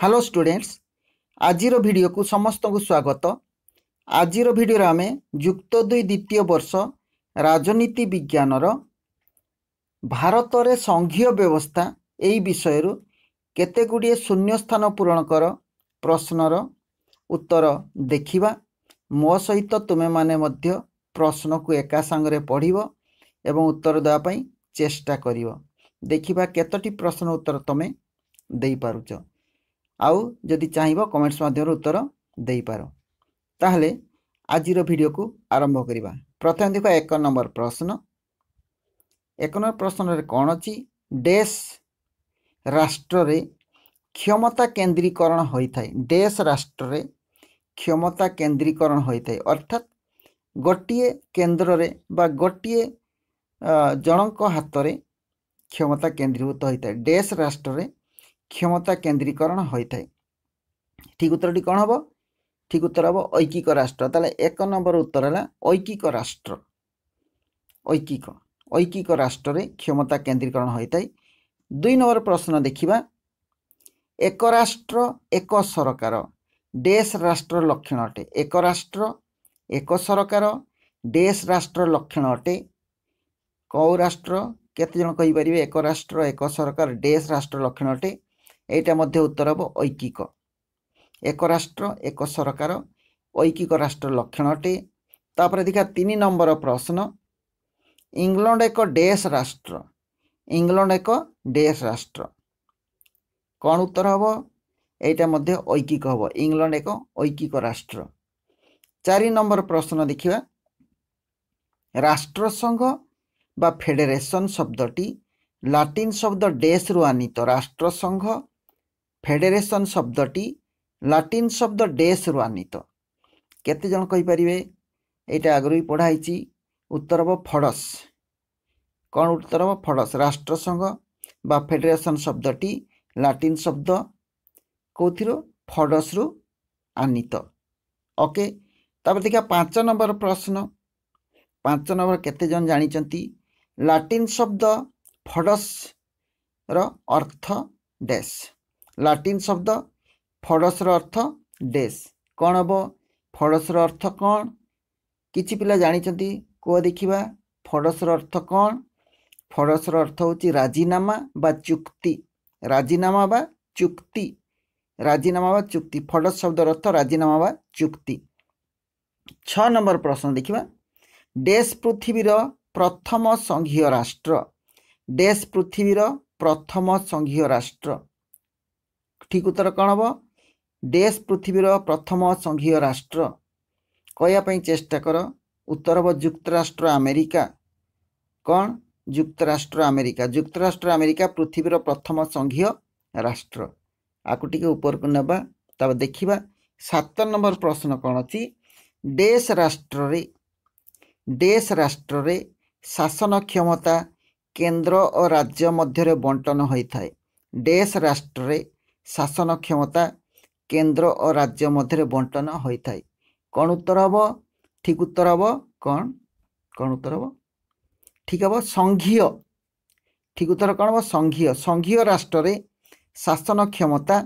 hello students ଆଜିର ଭିଡ଼ିଓକୁ ସମସ୍ତଙ୍କୁ ସ୍ୱାଗତ ଆଜିର ଭିଡ଼ିଓରେ ଆମେ ଯୁକ୍ତ ଦୁଇ ଦ୍ୱିତୀୟ ବର୍ଷ ରାଜନୀତି ବିଜ୍ଞାନର ଭାରତରେ ସଂଘୀୟ ବ୍ୟବସ୍ଥା ଏହି ବିଷୟରୁ କେତେଗୁଡ଼ିଏ ଶୂନ୍ୟସ୍ଥାନ ପୂରଣ କର ପ୍ରଶ୍ନର ଉତ୍ତର ଦେଖିବା ମୋ ସହିତ ତୁମେମାନେ ମଧ୍ୟ ପ୍ରଶ୍ନକୁ ଏକା ସାଙ୍ଗରେ ପଢ଼ିବ ଏବଂ ଉତ୍ତର ଦେବା ପାଇଁ ଚେଷ୍ଟା କରିବ ଦେଖିବା କେତୋଟି ପ୍ରଶ୍ନ ଉତ୍ତର ତୁମେ ଦେଇପାରୁଛ ଆଉ ଯଦି ଚାହିଁବ କମେଣ୍ଟସ୍ ମାଧ୍ୟମରେ ଉତ୍ତର ଦେଇପାର ତାହେଲେ ଆଜିର ଭିଡ଼ିଓକୁ ଆରମ୍ଭ କରିବା ପ୍ରଥମେ ଦେଖ ଏକ ନମ୍ବର ପ୍ରଶ୍ନ ଏକ ନମ୍ବର ପ୍ରଶ୍ନରେ କ'ଣ ଅଛି ଡେସ୍ ରାଷ୍ଟ୍ରରେ କ୍ଷମତା କେନ୍ଦ୍ରୀକରଣ ହୋଇଥାଏ ଡେସ୍ ରାଷ୍ଟ୍ରରେ କ୍ଷମତା କେନ୍ଦ୍ରୀକରଣ ହୋଇଥାଏ ଅର୍ଥାତ୍ ଗୋଟିଏ କେନ୍ଦ୍ରରେ ବା ଗୋଟିଏ ଜଣଙ୍କ ହାତରେ କ୍ଷମତା କେନ୍ଦ୍ରୀଭୂତ ହୋଇଥାଏ ଡେସ୍ ରାଷ୍ଟ୍ରରେ କ୍ଷମତା କେନ୍ଦ୍ରୀକରଣ ହୋଇଥାଏ ଠିକ ଉତ୍ତରଟି କ'ଣ ହେବ ଠିକ ଉତ୍ତର ହେବ ଐକିକ ରାଷ୍ଟ୍ର ତାହେଲେ ଏକ ନମ୍ବର ଉତ୍ତର ହେଲା ଐକିକ ରାଷ୍ଟ୍ର ଐକିକ ଐକିକ ରାଷ୍ଟ୍ରରେ କ୍ଷମତା କେନ୍ଦ୍ରୀକରଣ ହୋଇଥାଏ ଦୁଇ ନମ୍ବର ପ୍ରଶ୍ନ ଦେଖିବା ଏକ ରାଷ୍ଟ୍ର ଏକ ସରକାର ଡେସ୍ ରାଷ୍ଟ୍ର ଲକ୍ଷଣ ଅଟେ ଏକ ରାଷ୍ଟ୍ର ଏକ ସରକାର ଡେସ୍ ରାଷ୍ଟ୍ର ଲକ୍ଷଣ ଅଟେ କେଉଁ ରାଷ୍ଟ୍ର କେତେ ଜଣ କହିପାରିବେ ଏକ ରାଷ୍ଟ୍ର ଏକ ସରକାର ଡେସ୍ ରାଷ୍ଟ୍ର ଲକ୍ଷଣ ଅଟେ ଏଇଟା ମଧ୍ୟ ଉତ୍ତର ହେବ ଐକିକ ଏକ ରାଷ୍ଟ୍ର ଏକ ସରକାର ଐକିକ ରାଷ୍ଟ୍ର ଲକ୍ଷଣଟି ତାପରେ ଦେଖିବା ତିନି ନମ୍ବର ପ୍ରଶ୍ନ ଇଂଲଣ୍ଡ ଏକ ଡେସ୍ ରାଷ୍ଟ୍ର ଇଂଲଣ୍ଡ ଏକ ଡେସ୍ ରାଷ୍ଟ୍ର କ'ଣ ଉତ୍ତର ହେବ ଏଇଟା ମଧ୍ୟ ଐକିକ ହେବ ଇଂଲଣ୍ଡ ଏକ ଐକିକ ରାଷ୍ଟ୍ର ଚାରି ନମ୍ବର ପ୍ରଶ୍ନ ଦେଖିବା ରାଷ୍ଟ୍ରସଂଘ ବା ଫେଡେରେସନ୍ ଶବ୍ଦଟି ଲାଟିନ୍ ଶବ୍ଦ ଡେସ୍ରୁ ଆନିତ ରାଷ୍ଟ୍ରସଂଘ ଫେଡେରେସନ୍ ଶବ୍ଦଟି ଲାଟିନ୍ ଶବ୍ଦ ଡେସ୍ରୁ ଆନିତ କେତେଜଣ କହିପାରିବେ ଏଇଟା ଆଗରୁ ବି ପଢ଼ା ହେଇଛି ଉତ୍ତର ହବ ଫଡ଼ସ୍ କ'ଣ ଉତ୍ତର ହବ ଫଡ଼ସ୍ ରାଷ୍ଟ୍ରସଂଘ ବା ଫେଡେରେସନ୍ ଶବ୍ଦଟି ଲାଟିନ୍ ଶବ୍ଦ କେଉଁଥିରୁ ଫଡ଼ସ୍ରୁ ଆନିତ ଓକେ ତାପରେ ଦେଖିବା ପାଞ୍ଚ ନମ୍ବର ପ୍ରଶ୍ନ ପାଞ୍ଚ ନମ୍ବର କେତେ ଜଣ ଜାଣିଛନ୍ତି ଲାଟିନ୍ ଶବ୍ଦ ଫଡ଼ସ୍ର ଅର୍ଥ ଡେସ୍ ଲାଟିନ୍ ଶବ୍ଦ ଫଡ଼ସର ଅର୍ଥ ଡେସ୍ କ'ଣ ହେବ ଫଡ଼ସର ଅର୍ଥ କ'ଣ କିଛି ପିଲା ଜାଣିଛନ୍ତି କୁହ ଦେଖିବା ଫଡ଼ସର ଅର୍ଥ କ'ଣ ଫଡ଼ସର ଅର୍ଥ ହେଉଛି ରାଜିନାମା ବା ଚୁକ୍ତି ରାଜିନାମା ବା ଚୁକ୍ତି ରାଜିନାମା ବା ଚୁକ୍ତି ଫଡ଼ସ ଶବ୍ଦର ଅର୍ଥ ରାଜିନାମା ବା ଚୁକ୍ତି ଛଅ ନମ୍ବର ପ୍ରଶ୍ନ ଦେଖିବା ଡେସ୍ ପୃଥିବୀର ପ୍ରଥମ ସଂଘୀୟ ରାଷ୍ଟ୍ର ଡେସ୍ ପୃଥିବୀର ପ୍ରଥମ ସଂଘୀୟ ରାଷ୍ଟ୍ର ଠିକ୍ ଉତ୍ତର କ'ଣ ହେବ ଡେସ୍ ପୃଥିବୀର ପ୍ରଥମ ସଂଘୀୟ ରାଷ୍ଟ୍ର କହିବା ପାଇଁ ଚେଷ୍ଟା କର ଉତ୍ତର ହେବ ଯୁକ୍ତରାଷ୍ଟ୍ର ଆମେରିକା କ'ଣ ଯୁକ୍ତରାଷ୍ଟ୍ର ଆମେରିକା ଯୁକ୍ତରାଷ୍ଟ୍ର ଆମେରିକା ପୃଥିବୀର ପ୍ରଥମ ସଂଘୀୟ ରାଷ୍ଟ୍ର ଆକୁ ଟିକେ ଉପରକୁ ନେବା ତାପରେ ଦେଖିବା ସାତ ନମ୍ବର ପ୍ରଶ୍ନ କ'ଣ ଅଛି ଡେସ୍ ରାଷ୍ଟ୍ରରେ ଡେସ୍ ରାଷ୍ଟ୍ରରେ ଶାସନ କ୍ଷମତା କେନ୍ଦ୍ର ଓ ରାଜ୍ୟ ମଧ୍ୟରେ ବଣ୍ଟନ ହୋଇଥାଏ ଡେସ୍ ରାଷ୍ଟ୍ରରେ ଶାସନ କ୍ଷମତା କେନ୍ଦ୍ର ଓ ରାଜ୍ୟ ମଧ୍ୟରେ ବଣ୍ଟନ ହୋଇଥାଏ କ'ଣ ଉତ୍ତର ହେବ ଠିକ୍ ଉତ୍ତର ହେବ କ'ଣ କ'ଣ ଉତ୍ତର ହେବ ଠିକ୍ ହେବ ସଙ୍ଘୀୟ ଠିକ୍ ଉତ୍ତର କ'ଣ ହେବ ସଙ୍ଘୀୟ ସଙ୍ଘୀୟ ରାଷ୍ଟ୍ରରେ ଶାସନ କ୍ଷମତା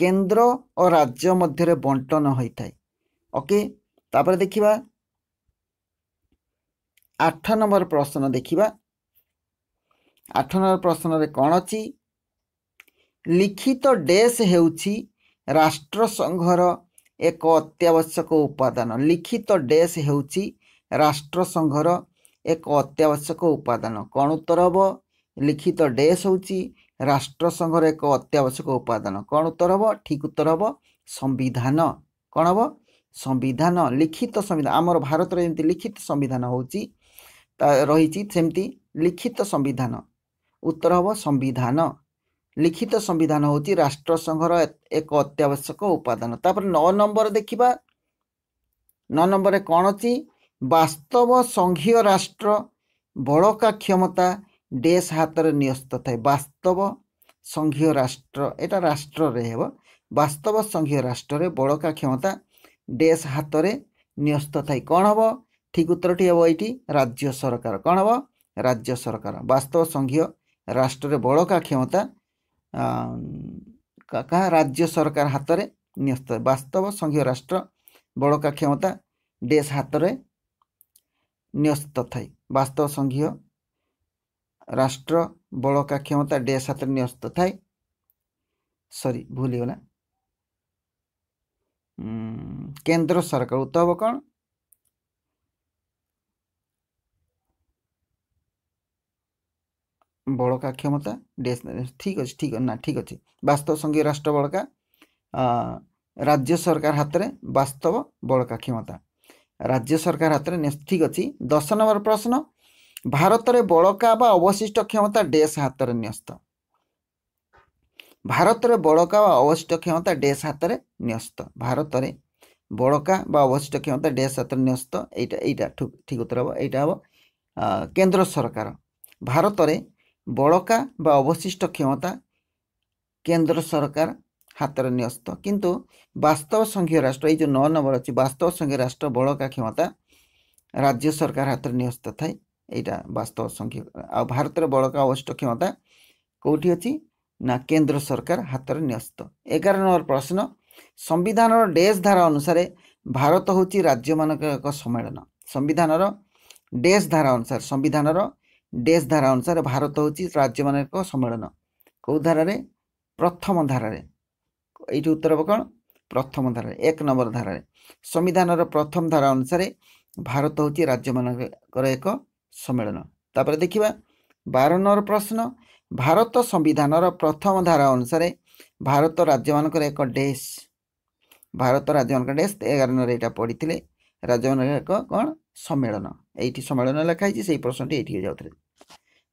କେନ୍ଦ୍ର ଓ ରାଜ୍ୟ ମଧ୍ୟରେ ବଣ୍ଟନ ହୋଇଥାଏ ଓକେ ତାପରେ ଦେଖିବା ଆଠ ନମ୍ବର ପ୍ରଶ୍ନ ଦେଖିବା ଆଠ ନମ୍ବର ପ୍ରଶ୍ନରେ କ'ଣ ଅଛି ଲିଖିତ ଡେସ୍ ହେଉଛି ରାଷ୍ଟ୍ରସଂଘର ଏକ ଅତ୍ୟାବଶ୍ୟକ ଉପାଦାନ ଲିଖିତ ଡେସ୍ ହେଉଛି ରାଷ୍ଟ୍ରସଂଘର ଏକ ଅତ୍ୟାବଶ୍ୟକ ଉପାଦାନ କ'ଣ ଉତ୍ତର ହେବ ଲିଖିତ ଡେସ୍ ହେଉଛି ରାଷ୍ଟ୍ରସଂଘର ଏକ ଅତ୍ୟାବଶ୍ୟକ ଉପାଦାନ କ'ଣ ଉତ୍ତର ହେବ ଠିକ ଉତ୍ତର ହେବ ସମ୍ବିଧାନ କ'ଣ ହେବ ସମ୍ବିଧାନ ଲିଖିତ ସମ୍ବିଧାନ ଆମର ଭାରତରେ ଯେମିତି ଲିଖିତ ସମ୍ବିଧାନ ହେଉଛି ତା ରହିଛି ସେମିତି ଲିଖିତ ସମ୍ବିଧାନ ଉତ୍ତର ହେବ ସମ୍ବିଧାନ ଲିଖିତ ସମ୍ବିଧାନ ହେଉଛି ରାଷ୍ଟ୍ର ସଂଘର ଏକ ଅତ୍ୟାବଶ୍ୟକ ଉପାଦାନ ତାପରେ ନଅ ନମ୍ବର ଦେଖିବା ନଅ ନମ୍ବରରେ କ'ଣ ଅଛି ବାସ୍ତବ ସଂଘୀୟ ରାଷ୍ଟ୍ର ବଳକା କ୍ଷମତା ଡେସ୍ ହାତରେ ନ୍ୟସ୍ତ ଥାଏ ବାସ୍ତବ ସଂଘୀୟ ରାଷ୍ଟ୍ର ଏଇଟା ରାଷ୍ଟ୍ରରେ ହେବ ବାସ୍ତବ ସଂଘୀୟ ରାଷ୍ଟ୍ରରେ ବଳକା କ୍ଷମତା ଡେସ୍ ହାତରେ ନ୍ୟସ୍ତ ଥାଏ କ'ଣ ହେବ ଠିକ ଉତ୍ତରଟି ହେବ ଏଇଠି ରାଜ୍ୟ ସରକାର କ'ଣ ହେବ ରାଜ୍ୟ ସରକାର ବାସ୍ତବ ସଂଘୀୟ ରାଷ୍ଟ୍ରରେ ବଳକା କ୍ଷମତା କାହା ରାଜ୍ୟ ସରକାର ହାତରେ ନ୍ୟସ୍ତ ବାସ୍ତବ ସଂଘୀୟ ରାଷ୍ଟ୍ର ବଳକା କ୍ଷମତା ଡେସ୍ ହାତରେ ନ୍ୟସ୍ତ ଥାଏ ବାସ୍ତବ ସଂଘୀୟ ରାଷ୍ଟ୍ର ବଳକା କ୍ଷମତା ଡେସ୍ ହାତରେ ନ୍ୟସ୍ତ ଥାଏ ସରି ଭୁଲିଗଲା କେନ୍ଦ୍ର ସରକାର ଉତ୍ତବ କ'ଣ ବଳକା କ୍ଷମତା ଡେସ୍ ଠିକ୍ ଅଛି ଠିକ୍ ନା ଠିକ୍ ଅଛି ବାସ୍ତବ ସଙ୍ଗୀ ରାଷ୍ଟ୍ର ବଳକା ରାଜ୍ୟ ସରକାର ହାତରେ ବାସ୍ତବ ବଳକା କ୍ଷମତା ରାଜ୍ୟ ସରକାର ହାତରେ ଠିକ୍ ଅଛି ଦଶ ନମ୍ବର ପ୍ରଶ୍ନ ଭାରତରେ ବଳକା ବା ଅବଶିଷ୍ଟ କ୍ଷମତା ଡେସ୍ ହାତରେ ନ୍ୟସ୍ତ ଭାରତରେ ବଳକା ବା ଅବଶିଷ୍ଟ କ୍ଷମତା ଡେସ୍ ହାତରେ ନ୍ୟସ୍ତ ଭାରତରେ ବଳକା ବା ଅବଶିଷ୍ଟ କ୍ଷମତା ଡେସ୍ ହାତରେ ନ୍ୟସ୍ତ ଏଇଟା ଏଇଟା ଠିକ୍ ଉତ୍ତର ହେବ ଏଇଟା ହେବ କେନ୍ଦ୍ର ସରକାର ଭାରତରେ ବଳକା ବା ଅବଶିଷ୍ଟ କ୍ଷମତା କେନ୍ଦ୍ର ସରକାର ହାତରେ ନ୍ୟସ୍ତ କିନ୍ତୁ ବାସ୍ତବ ସଂଘୀୟ ରାଷ୍ଟ୍ର ଏଇ ଯେଉଁ ନଅ ନମ୍ବର ଅଛି ବାସ୍ତବ ସଂଘୀୟ ରାଷ୍ଟ୍ର ବଳକା କ୍ଷମତା ରାଜ୍ୟ ସରକାର ହାତରେ ନ୍ୟସ୍ତ ଥାଏ ଏଇଟା ବାସ୍ତବ ସଂଘୀୟ ଆଉ ଭାରତର ବଳକା ଅବଶିଷ୍ଟ କ୍ଷମତା କେଉଁଠି ଅଛି ନା କେନ୍ଦ୍ର ସରକାର ହାତରେ ନ୍ୟସ୍ତ ଏଗାର ନମ୍ବର ପ୍ରଶ୍ନ ସମ୍ବିଧାନର ଡେସ୍ ଧାରା ଅନୁସାରେ ଭାରତ ହେଉଛି ରାଜ୍ୟମାନଙ୍କର ଏକ ସମ୍ମେଳନ ସମ୍ବିଧାନର ଡେସ୍ ଧାରା ଅନୁସାରେ ସମ୍ବିଧାନର ଡେସ୍ ଧାରା ଅନୁସାରେ ଭାରତ ହେଉଛି ରାଜ୍ୟମାନଙ୍କ ସମ୍ମେଳନ କେଉଁ ଧାରାରେ ପ୍ରଥମ ଧାରାରେ ଏଇଠି ଉତ୍ତର ହେବ କ'ଣ ପ୍ରଥମ ଧାରାରେ ଏକ ନମ୍ବର ଧାରାରେ ସମ୍ବିଧାନର ପ୍ରଥମ ଧାରା ଅନୁସାରେ ଭାରତ ହେଉଛି ରାଜ୍ୟମାନଙ୍କର ଏକ ସମ୍ମେଳନ ତାପରେ ଦେଖିବା ବାର ନମ୍ବର ପ୍ରଶ୍ନ ଭାରତ ସମ୍ବିଧାନର ପ୍ରଥମ ଧାରା ଅନୁସାରେ ଭାରତ ରାଜ୍ୟମାନଙ୍କର ଏକ ଡେସ୍ ଭାରତ ରାଜ୍ୟମାନଙ୍କର ଡେସ୍ ଏଗାର ନମ୍ବର ଏଇଟା ପଢ଼ିଥିଲେ ରାଜ୍ୟମାନଙ୍କର ଏକ କ'ଣ ସମ୍ମେଳନ ଏଇଠି ସମ୍ମେଳନ ଲେଖା ହେଇଛି ସେଇ ପ୍ରଶ୍ନଟି ଏଇଠି ଯାଉଥିଲେ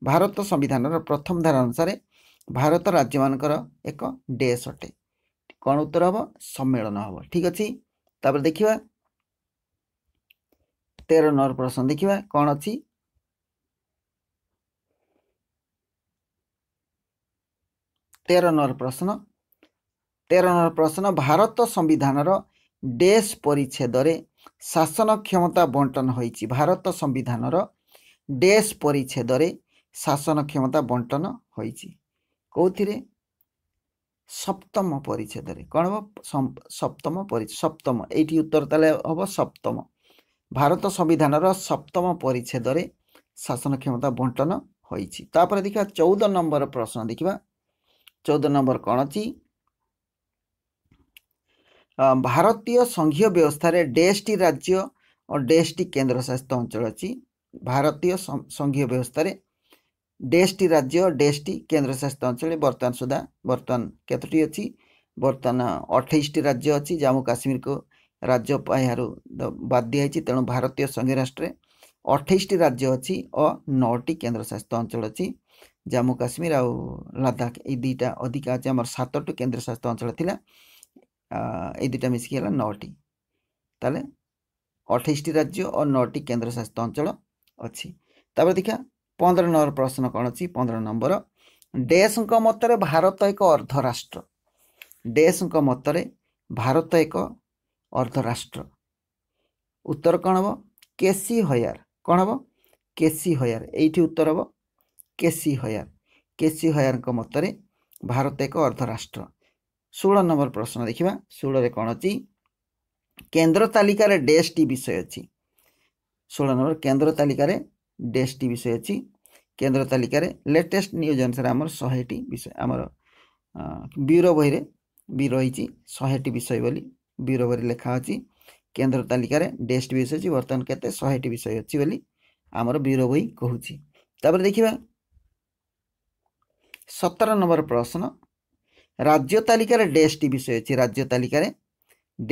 ଭାରତ ସମ୍ବିଧାନର ପ୍ରଥମ ଧାରା ଅନୁସାରେ ଭାରତ ରାଜ୍ୟମାନଙ୍କର ଏକ ଡେସ୍ ଅଟେ କ'ଣ ଉତ୍ତର ହେବ ସମ୍ମେଳନ ହେବ ଠିକ୍ ଅଛି ତାପରେ ଦେଖିବା ତେର ନମ୍ବର ପ୍ରଶ୍ନ ଦେଖିବା କ'ଣ ଅଛି ତେର ନମ୍ବର ପ୍ରଶ୍ନ ତେର ନମ୍ବର ପ୍ରଶ୍ନ ଭାରତ ସମ୍ବିଧାନର ଡେସ୍ ପରିଚ୍ଛେଦରେ ଶାସନ କ୍ଷମତା ବଣ୍ଟନ ହୋଇଛି ଭାରତ ସମ୍ବିଧାନର ଡେସ୍ ପରିଚ୍ଛେଦରେ ଶାସନ କ୍ଷମତା ବଣ୍ଟନ ହୋଇଛି କେଉଁଥିରେ ସପ୍ତମ ପରିଚ୍ଛେଦରେ କ'ଣ ହେବ ସପ୍ତମ ପରି ସପ୍ତମ ଏଇଠି ଉତ୍ତର ତାହେଲେ ହେବ ସପ୍ତମ ଭାରତ ସମ୍ବିଧାନର ସପ୍ତମ ପରିଚ୍ଛେଦରେ ଶାସନ କ୍ଷମତା ବଣ୍ଟନ ହୋଇଛି ତାପରେ ଦେଖିବା ଚଉଦ ନମ୍ବର ପ୍ରଶ୍ନ ଦେଖିବା ଚଉଦ ନମ୍ବର କ'ଣ ଅଛି ଭାରତୀୟ ସଂଘୀୟ ବ୍ୟବସ୍ଥାରେ ଡେଏସ୍ଟି ରାଜ୍ୟ ଓ ଡେଏସ୍ଟି କେନ୍ଦ୍ରଶାସିତ ଅଞ୍ଚଳ ଅଛି ଭାରତୀୟ ସଂଘୀୟ ବ୍ୟବସ୍ଥାରେ ଡେଏସ୍ଟି ରାଜ୍ୟ ଡେଏସ୍ଟି କେନ୍ଦ୍ରଶାସିତ ଅଞ୍ଚଳରେ ବର୍ତ୍ତମାନ ସୁଦ୍ଧା ବର୍ତ୍ତମାନ କେତୋଟି ଅଛି ବର୍ତ୍ତମାନ ଅଠେଇଶଟି ରାଜ୍ୟ ଅଛି ଜାମ୍ମୁ କାଶ୍ମୀରକୁ ରାଜ୍ୟ ଏହାରୁ ବାଦ୍ ଦିଆଯାଇଛି ତେଣୁ ଭାରତୀୟ ସଂଘୀୟ ରାଷ୍ଟ୍ରରେ ଅଠେଇଶଟି ରାଜ୍ୟ ଅଛି ଓ ନଅଟି କେନ୍ଦ୍ରଶାସିତ ଅଞ୍ଚଳ ଅଛି ଜାମ୍ମୁ କାଶ୍ମୀର ଆଉ ଲଦାଖ ଏଇ ଦୁଇଟା ଅଧିକା ଅଛି ଆମର ସାତଟି କେନ୍ଦ୍ରଶାସିତ ଅଞ୍ଚଳ ଥିଲା এই দুইটা মিশিକି ହେଲା ନଅଟି ତାହେଲେ ଅଠେଇଶଟି ରାଜ୍ୟ ଓ ନଅଟି କେନ୍ଦ୍ରଶାସିତ ଅଞ୍ଚଳ ଅଛି ତାପରେ ଦେଖିବା ପନ୍ଦର ନମ୍ବର ପ୍ରଶ୍ନ କ'ଣ ଅଛି ପନ୍ଦର ନମ୍ବର ଡେସ୍ଙ୍କ ମତରେ ଭାରତ ଏକ ଅର୍ଦ୍ଧରାଷ୍ଟ୍ର ଡେସ୍ଙ୍କ ମତରେ ଭାରତ ଏକ ଅର୍ଦ୍ଧରାଷ୍ଟ୍ର ଉତ୍ତର କ'ଣ ହେବ କେସି ହୟାର କ'ଣ ହେବ କେସି ହୟାର ଏଇଠି ଉତ୍ତର ହେବ କେସି ହୟାର କେସି ହୟାରଙ୍କ ମତରେ ଭାରତ ଏକ ଅର୍ଦ୍ଧରାଷ୍ଟ୍ର ଷୋହଳ ନମ୍ବର ପ୍ରଶ୍ନ ଦେଖିବା ଷୋହଳରେ କ'ଣ ଅଛି କେନ୍ଦ୍ର ତାଲିକାରେ ଡେସ୍ଟି ବିଷୟ ଅଛି ଷୋହଳ ନମ୍ବର କେନ୍ଦ୍ର ତାଲିକାରେ ଡେସ୍ଟି ବିଷୟ ଅଛି କେନ୍ଦ୍ର ତାଲିକାରେ ଲେଟେଷ୍ଟ ନ୍ୟୁଜ୍ ଅନୁସାରେ ଆମର ଶହେଟି ବିଷୟ ଆମର ବ୍ୟୁରୋ ବହିରେ ବି ରହିଛି ଶହେଟି ବିଷୟ ବୋଲି ବ୍ୟୁରୋ ବହିରେ ଲେଖା ଅଛି କେନ୍ଦ୍ର ତାଲିକାରେ ଡେସ୍ଟ ବିଷୟ ଅଛି ବର୍ତ୍ତମାନ କେତେ ଶହେଟି ବିଷୟ ଅଛି ବୋଲି ଆମର ବ୍ୟୁରୋ ବହି କହୁଛି ତାପରେ ଦେଖିବା ସତର ନମ୍ବର ପ୍ରଶ୍ନ ରାଜ୍ୟ ତାଲିକାରେ ଡେସ୍ଟି ବିଷୟ ଅଛି ରାଜ୍ୟ ତାଲିକାରେ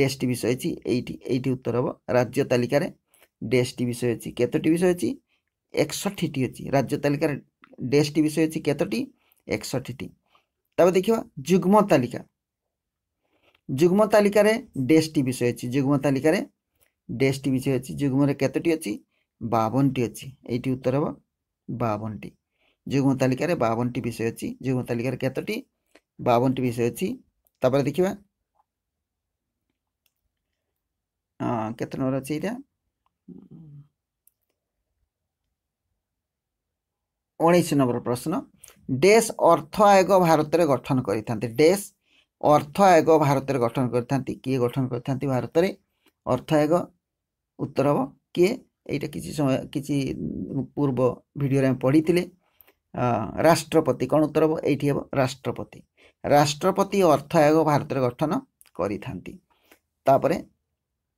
ଡେସ୍ଟି ବିଷୟ ଅଛି ଏଇଠି ଏଇଠି ଉତ୍ତର ହେବ ରାଜ୍ୟ ତାଲିକାରେ ଡେସ୍ଟି ବିଷୟ ଅଛି କେତୋଟି ବିଷୟ ଅଛି ଏକଷଠିଟି ଅଛି ରାଜ୍ୟ ତାଲିକାରେ ଡେସ୍ଟି ବିଷୟ ଅଛି କେତୋଟି ଏକଷଠିଟି ତାପରେ ଦେଖିବା ଯୁଗ୍ମ ତାଲିକା ଯୁଗ୍ମ ତାଲିକାରେ ଡେସ୍ଟି ବିଷୟ ଅଛି ଯୁଗ୍ମ ତାଲିକାରେ ଡେସ୍ଟି ବିଷୟ ଅଛି ଯୁଗ୍ମରେ କେତୋଟି ଅଛି ବାବନଟି ଅଛି ଏଇଠି ଉତ୍ତର ହେବ ବାବନଟି ଯୁଗ୍ମ ତାଲିକାରେ ବାବନଟି ବିଷୟ ଅଛି ଯୁଗ୍ମ ତାଲିକାରେ କେତୋଟି ବାବନଟି ବିଷୟ ଅଛି ତାପରେ ଦେଖିବା କେତେ ନମ୍ବର ଅଛି ଏଇଟା ଉଣେଇଶ ନମ୍ବର ପ୍ରଶ୍ନ ଡେସ୍ ଅର୍ଥ ଆୟୋଗ ଭାରତରେ ଗଠନ କରିଥାନ୍ତି ଡେସ୍ ଅର୍ଥ ଆୟୋଗ ଭାରତରେ ଗଠନ କରିଥାନ୍ତି କିଏ ଗଠନ କରିଥାନ୍ତି ଭାରତରେ ଅର୍ଥ ଆୟୋଗ ଉତ୍ତର ହେବ କିଏ ଏଇଟା କିଛି ସମୟ କିଛି ପୂର୍ବ ଭିଡ଼ିଓରେ ଆମେ ପଢ଼ିଥିଲେ ରାଷ୍ଟ୍ରପତି କ'ଣ ଉତ୍ତର ହେବ ଏଇଠି ହେବ ରାଷ୍ଟ୍ରପତି ରାଷ୍ଟ୍ରପତି ଅର୍ଥ ଆୟୋଗ ଭାରତରେ ଗଠନ କରିଥାନ୍ତି ତାପରେ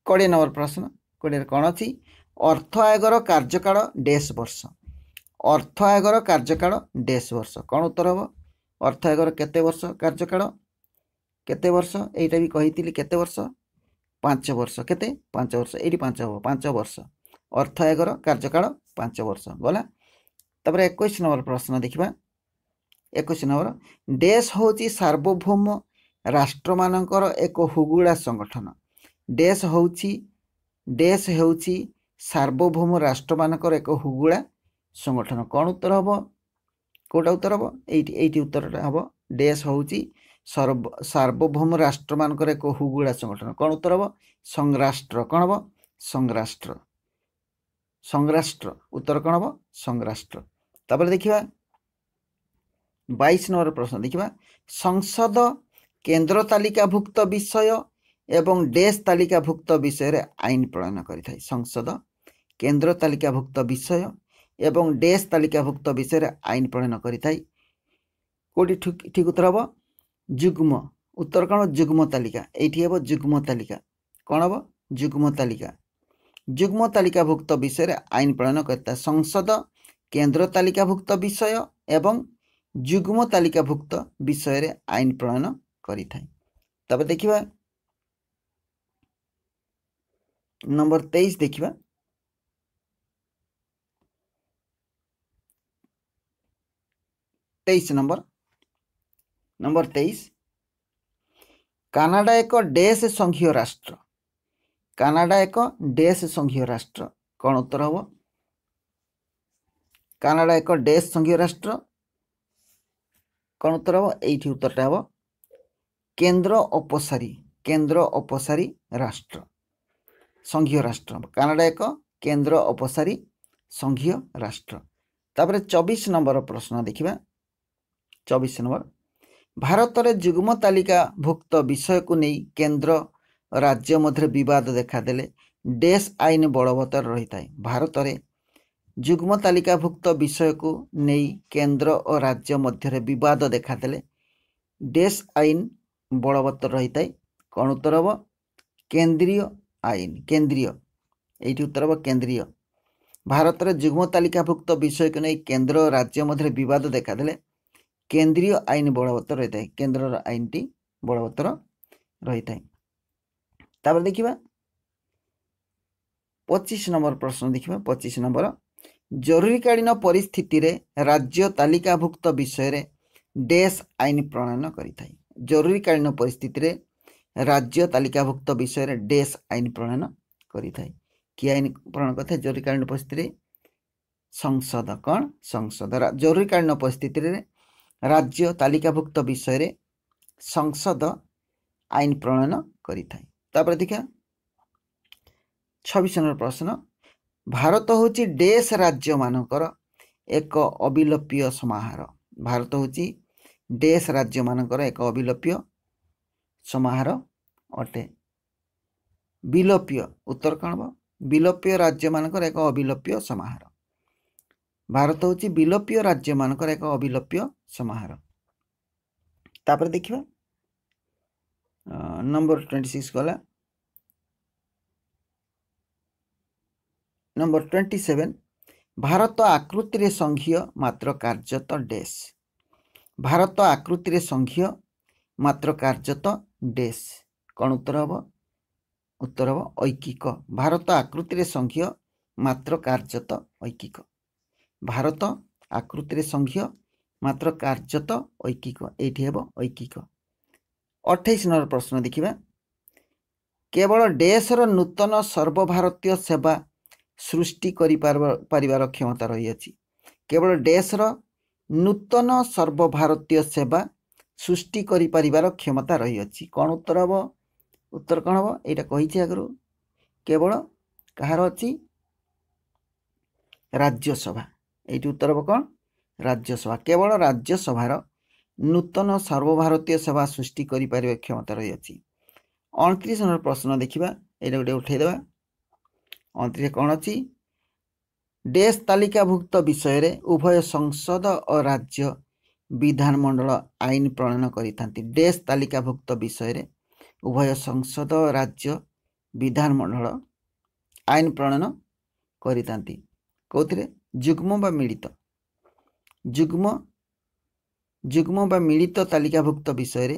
କୋଡ଼ିଏ ନମ୍ବର ପ୍ରଶ୍ନ କୋଡ଼ିଏରେ କ'ଣ ଅଛି ଅର୍ଥ ଆୟୋଗର କାର୍ଯ୍ୟକାଳ ଡେସ୍ ବର୍ଷ ଅର୍ଥ ଆୟୋଗର କାର୍ଯ୍ୟକାଳ ଡେସ୍ ବର୍ଷ କ'ଣ ଉତ୍ତର ହେବ ଅର୍ଥ ଆୟୋଗର କେତେ ବର୍ଷ କାର୍ଯ୍ୟକାଳ କେତେ ବର୍ଷ ଏଇଟା ବି କହିଥିଲି କେତେ ବର୍ଷ ପାଞ୍ଚ ବର୍ଷ କେତେ ପାଞ୍ଚ ବର୍ଷ ଏଇଠି ପାଞ୍ଚ ହେବ ପାଞ୍ଚ ବର୍ଷ ଅର୍ଥ ଆୟୋଗର କାର୍ଯ୍ୟକାଳ ପାଞ୍ଚ ବର୍ଷ ଗଲା ତାପରେ ଏକୋଇଶ ନମ୍ବର ପ୍ରଶ୍ନ ଦେଖିବା ଏକୋଇଶ ନମ୍ବର ଡେସ୍ ହେଉଛି ସାର୍ବଭୌମ ରାଷ୍ଟ୍ରମାନଙ୍କର ଏକ ହୁଗୁଳା ସଂଗଠନ ଡେସ୍ ହେଉଛି ଡେସ୍ ହେଉଛି ସାର୍ବଭୌମ ରାଷ୍ଟ୍ରମାନଙ୍କର ଏକ ହୁଗୁଳା ସଂଗଠନ କ'ଣ ଉତ୍ତର ହେବ କେଉଁଟା ଉତ୍ତର ହେବ ଏଇଠି ଏଇଠି ଉତ୍ତରଟା ହେବ ଡେସ୍ ହେଉଛି ସର୍ବ ସାର୍ବଭୌମ ରାଷ୍ଟ୍ରମାନଙ୍କର ଏକ ହୁଗୁଳା ସଂଗଠନ କ'ଣ ଉତ୍ତର ହେବ ସଂରାଷ୍ଟ୍ର କ'ଣ ହେବ ସଂରାଷ୍ଟ୍ର ସଂରାଷ୍ଟ୍ର ଉତ୍ତର କ'ଣ ହେବ ସଂରାଷ୍ଟ୍ର ତାପରେ ଦେଖିବା ବାଇଶ ନମ୍ବର ପ୍ରଶ୍ନ ଦେଖିବା ସଂସଦ କେନ୍ଦ୍ର ତାଲିକାଭୁକ୍ତ ବିଷୟ ଏବଂ ଡେସ୍ ତାଲିକାଭୁକ୍ତ ବିଷୟରେ ଆଇନ ପ୍ରଣୟନ କରିଥାଏ ସଂସଦ କେନ୍ଦ୍ର ତାଲିକାଭୁକ୍ତ ବିଷୟ ଏବଂ ଡେସ୍ ତାଲିକାଭୁକ୍ତ ବିଷୟରେ ଆଇନ ପ୍ରଣୟନ କରିଥାଏ କେଉଁଠି ଠିକ ଠିକ ଉତ୍ତର ହେବ ଯୁଗ୍ମ ଉତ୍ତର କ'ଣ ଯୁଗ୍ମ ତାଲିକା ଏଇଠି ହେବ ଯୁଗ୍ମ ତାଲିକା କ'ଣ ହେବ ଯୁଗ୍ମ ତାଲିକା ଯୁଗ୍ମ ତାଲିକାଭୁକ୍ତ ବିଷୟରେ ଆଇନ ପ୍ରଣୟନ କରିଥାଏ ସଂସଦ କେନ୍ଦ୍ର ତାଲିକାଭୁକ୍ତ ବିଷୟ ଏବଂ ଯୁଗ୍ମ ତାଲିକାଭୁକ୍ତ ବିଷୟରେ ଆଇନ ପ୍ରଣୟନ କରିଥାଏ ତାପରେ ଦେଖିବା ନମ୍ବର ତେଇଶ ଦେଖିବା ତେଇଶ ନମ୍ବର ନମ୍ବର ତେଇଶ କାନାଡ଼ା ଏକ ଡେସ୍ ସଂଘୀୟ ରାଷ୍ଟ୍ର କାନାଡ଼ା ଏକ ଡେସ୍ ସଂଘୀୟ ରାଷ୍ଟ୍ର କ'ଣ ଉତ୍ତର ହେବ କାନାଡ଼ା ଏକ ଡେସ୍ ସଂଘୀୟ ରାଷ୍ଟ୍ର କ'ଣ ଉତ୍ତର ହେବ ଏଇଠି ଉତ୍ତରଟା ହେବ କେନ୍ଦ୍ର ଅପସାରୀ କେନ୍ଦ୍ର ଅପସାରୀ ରାଷ୍ଟ୍ର ସଂଘୀୟ ରାଷ୍ଟ୍ର କାନାଡ଼ା ଏକ କେନ୍ଦ୍ର ଅପସାରୀ ସଂଘୀୟ ରାଷ୍ଟ୍ର ତାପରେ ଚବିଶ ନମ୍ବର ପ୍ରଶ୍ନ ଦେଖିବା ଚବିଶ ନମ୍ବର ଭାରତରେ ଯୁଗ୍ମ ତାଲିକାଭୁକ୍ତ ବିଷୟକୁ ନେଇ କେନ୍ଦ୍ର ରାଜ୍ୟ ମଧ୍ୟରେ ବିବାଦ ଦେଖାଦେଲେ ଡେସ୍ ଆଇନ ବଳବତ୍ତର ରହିଥାଏ ଭାରତରେ ଯୁଗ୍ମ ତାଲିକାଭୁକ୍ତ ବିଷୟକୁ ନେଇ କେନ୍ଦ୍ର ଓ ରାଜ୍ୟ ମଧ୍ୟରେ ବିବାଦ ଦେଖାଦେଲେ ଡେସ୍ ଆଇନ ବଳବତ୍ତର ରହିଥାଏ କ'ଣ ଉତ୍ତର ହେବ କେନ୍ଦ୍ରୀୟ ଆଇନ କେନ୍ଦ୍ରୀୟ ଏଇଠି ଉତ୍ତର ହେବ କେନ୍ଦ୍ରୀୟ ଭାରତରେ ଯୁଗ୍ମ ତାଲିକାଭୁକ୍ତ ବିଷୟକୁ ନେଇ କେନ୍ଦ୍ର ଓ ରାଜ୍ୟ ମଧ୍ୟରେ ବିବାଦ ଦେଖାଦେଲେ କେନ୍ଦ୍ରୀୟ ଆଇନ ବଳବତ୍ତର ରହିଥାଏ କେନ୍ଦ୍ରର ଆଇନଟି ବଳବତ୍ତର ରହିଥାଏ ତାପରେ ଦେଖିବା ପଚିଶ ନମ୍ବର ପ୍ରଶ୍ନ ଦେଖିବା ପଚିଶ ନମ୍ବର ଜରୁରୀକାଳୀନ ପରିସ୍ଥିତିରେ ରାଜ୍ୟ ତାଲିକାଭୁକ୍ତ ବିଷୟରେ ଡେସ୍ ଆଇନ ପ୍ରଣୟନ କରିଥାଏ ଜରୁରୀକାଳୀନ ପରିସ୍ଥିତିରେ ରାଜ୍ୟ ତାଲିକାଭୁକ୍ତ ବିଷୟରେ ଡେସ୍ ଆଇନ ପ୍ରଣୟନ କରିଥାଏ କି ଆଇନ ପ୍ରଣୟନ କରିଥାଏ ଜରୁରୀକାଳୀନ ପରିସ୍ଥିତିରେ ସଂସଦ କ'ଣ ସଂସଦ ଜରୁରୀକାଳୀନ ପରିସ୍ଥିତିରେ ରାଜ୍ୟ ତାଲିକାଭୁକ୍ତ ବିଷୟରେ ସଂସଦ ଆଇନ ପ୍ରଣୟନ କରିଥାଏ ତାପରେ ଦେଖିବା ଛବିଶ ନମ୍ବର ପ୍ରଶ୍ନ ଭାରତ ହେଉଛି ଡେସ୍ ରାଜ୍ୟମାନଙ୍କର ଏକ ଅବିଲପ୍ୟ ସମାହାର ଭାରତ ହେଉଛି ଡେସ୍ ରାଜ୍ୟମାନଙ୍କର ଏକ ଅବିଲପ୍ୟ ସମାହାର ଅଟେ ବିଲପ୍ୟ ଉତ୍ତର କାଣବ ବିଲପ୍ୟ ରାଜ୍ୟମାନଙ୍କର ଏକ ଅବିଲପ୍ୟ ସମାହାର ଭାରତ ହେଉଛି ବିଲପ୍ୟ ରାଜ୍ୟମାନଙ୍କର ଏକ ଅବିଲପ୍ୟ ସମାହାର ତାପରେ ଦେଖିବା ନମ୍ବର ଟ୍ୱେଣ୍ଟି ସିକ୍ସ ଗଲା ନମ୍ବର ଟ୍ୱେଣ୍ଟି ସେଭେନ୍ ଭାରତ ଆକୃତିରେ ସଂଘୀୟ ମାତ୍ର କାର୍ଯ୍ୟତ ଡେସ୍ ଭାରତ ଆକୃତିରେ ସଂଘୀୟ ମାତ୍ର କାର୍ଯ୍ୟତ ଡେସ୍ କ'ଣ ଉତ୍ତର ହେବ ଉତ୍ତର ହେବ ଐକିକ ଭାରତ ଆକୃତିରେ ସଂଘୀୟ ମାତ୍ର କାର୍ଯ୍ୟତ ଐକିକ ଭାରତ ଆକୃତିରେ ସଂଘୀୟ ମାତ୍ର କାର୍ଯ୍ୟତ ଐକିକ ଏଇଠି ହେବ ଐକିକ ଅଠେଇଶ ନମ୍ବର ପ୍ରଶ୍ନ ଦେଖିବା କେବଳ ଡେସ୍ର ନୂତନ ସର୍ବଭାରତୀୟ ସେବା ସୃଷ୍ଟି କରିପାର ପାରିବାର କ୍ଷମତା ରହିଅଛି କେବଳ ଡେସ୍ର ନୂତନ ସର୍ବଭାରତୀୟ ସେବା ସୃଷ୍ଟି କରିପାରିବାର କ୍ଷମତା ରହିଅଛି କ'ଣ ଉତ୍ତର ହେବ ଉତ୍ତର କ'ଣ ହେବ ଏଇଟା କହିଛି ଆଗରୁ କେବଳ କାହାର ଅଛି ରାଜ୍ୟସଭା ଏଇଠି ଉତ୍ତର ହେବ କ'ଣ ରାଜ୍ୟସଭା କେବଳ ରାଜ୍ୟସଭାର ନୂତନ ସର୍ବଭାରତୀୟ ସେବା ସୃଷ୍ଟି କରିପାରିବା କ୍ଷମତା ରହିଅଛି ଅଣତିରିଶ ନମ୍ବର ପ୍ରଶ୍ନ ଦେଖିବା ଏଇଟା ଗୋଟେ ଉଠାଇଦେବା ମନ୍ତ୍ରୀ କ'ଣ ଅଛି ଡେସ୍ ତାଲିକାଭୁକ୍ତ ବିଷୟରେ ଉଭୟ ସଂସଦ ଓ ରାଜ୍ୟ ବିଧାନମଣ୍ଡଳ ଆଇନ ପ୍ରଣୟନ କରିଥାନ୍ତି ଡେସ୍ ତାଲିକାଭୁକ୍ତ ବିଷୟରେ ଉଭୟ ସଂସଦ ଓ ରାଜ୍ୟ ବିଧାନମଣ୍ଡଳ ଆଇନ ପ୍ରଣୟନ କରିଥାନ୍ତି କେଉଁଥିରେ ଯୁଗ୍ମ ବା ମିଳିତ ଯୁଗ୍ମ ଯୁଗ୍ମ ବା ମିଳିତ ତାଲିକାଭୁକ୍ତ ବିଷୟରେ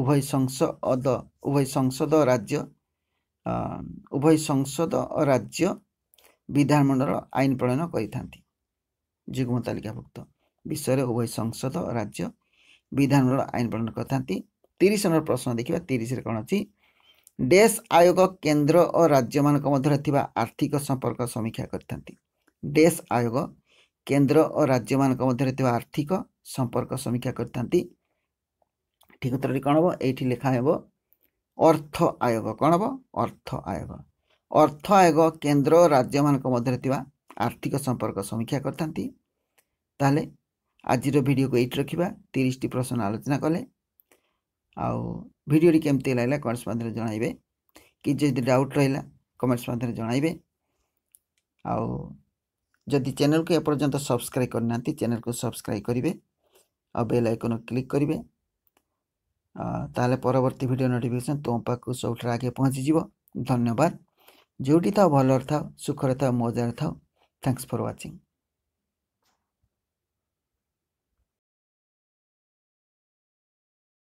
ଉଭୟ ସଂସଦ ଉଭୟ ସଂସଦ ଓ ରାଜ୍ୟ ଉଭୟ ସଂସଦ ଓ ରାଜ୍ୟ ବିଧାନମଣ୍ଡଳ ଆଇନ ପ୍ରଣୟନ କରିଥାନ୍ତି ଯୁଗ୍ମ ତାଲିକାଭୁକ୍ତ ବିଷୟରେ ଉଭୟ ସଂସଦ ଓ ରାଜ୍ୟ ବିଧାନମଣ୍ଡଳ ଆଇନ ପ୍ରଣୟନ କରିଥାନ୍ତି ତିରିଶ ନମ୍ବର ପ୍ରଶ୍ନ ଦେଖିବା ତିରିଶରେ କ'ଣ ଅଛି ଡେସ୍ ଆୟୋଗ କେନ୍ଦ୍ର ଓ ରାଜ୍ୟମାନଙ୍କ ମଧ୍ୟରେ ଥିବା ଆର୍ଥିକ ସମ୍ପର୍କ ସମୀକ୍ଷା କରିଥାନ୍ତି ଡେସ୍ ଆୟୋଗ କେନ୍ଦ୍ର ଓ ରାଜ୍ୟମାନଙ୍କ ମଧ୍ୟରେ ଥିବା ଆର୍ଥିକ ସମ୍ପର୍କ ସମୀକ୍ଷା କରିଥାନ୍ତି ଠିକ ଉତ୍ତରରେ କ'ଣ ହେବ ଏଇଠି ଲେଖା ହେବ ଅର୍ଥ ଆୟୋଗ କ'ଣ ହେବ ଅର୍ଥ ଆୟୋଗ ଅର୍ଥ ଆୟୋଗ କେନ୍ଦ୍ର ଓ ରାଜ୍ୟମାନଙ୍କ ମଧ୍ୟରେ ଥିବା ଆର୍ଥିକ ସମ୍ପର୍କ ସମୀକ୍ଷା କରିଥାନ୍ତି ତାହେଲେ ଆଜିର ଭିଡ଼ିଓକୁ ଏଇଠି ରଖିବା ତିରିଶଟି ପ୍ରଶ୍ନ ଆଲୋଚନା କଲେ ଆଉ ଭିଡ଼ିଓଟି କେମିତି ଲାଗିଲା କମେଣ୍ଟସ୍ ମାଧ୍ୟମରେ ଜଣାଇବେ କି ଯଦି ଡାଉଟ୍ ରହିଲା କମେଣ୍ଟସ୍ ମାଧ୍ୟମରେ ଜଣାଇବେ ଆଉ ଯଦି ଚ୍ୟାନେଲ୍କୁ ଏପର୍ଯ୍ୟନ୍ତ ସବସ୍କ୍ରାଇବ୍ କରିନାହାନ୍ତି ଚ୍ୟାନେଲ୍କୁ ସବସ୍କ୍ରାଇବ୍ କରିବେ ଆଉ ବେଲ୍ ଆଇକନ୍ କ୍ଲିକ୍ କରିବେ ତାହେଲେ ପରବର୍ତ୍ତୀ ଭିଡ଼ିଓ ନୋଟିଫିକେସନ୍ ତୁମ ପାଖକୁ ସବୁଠାରୁ ଆଗେ ପହଞ୍ଚିଯିବ ଧନ୍ୟବାଦ ଯେଉଁଠି ଥାଉ ଭଲରେ ଥାଉ ସୁଖରେ ଥାଉ ମଜାରେ ଥାଉ ଥ୍ୟାଙ୍କସ୍ ଫର୍ ୱାଚିଂ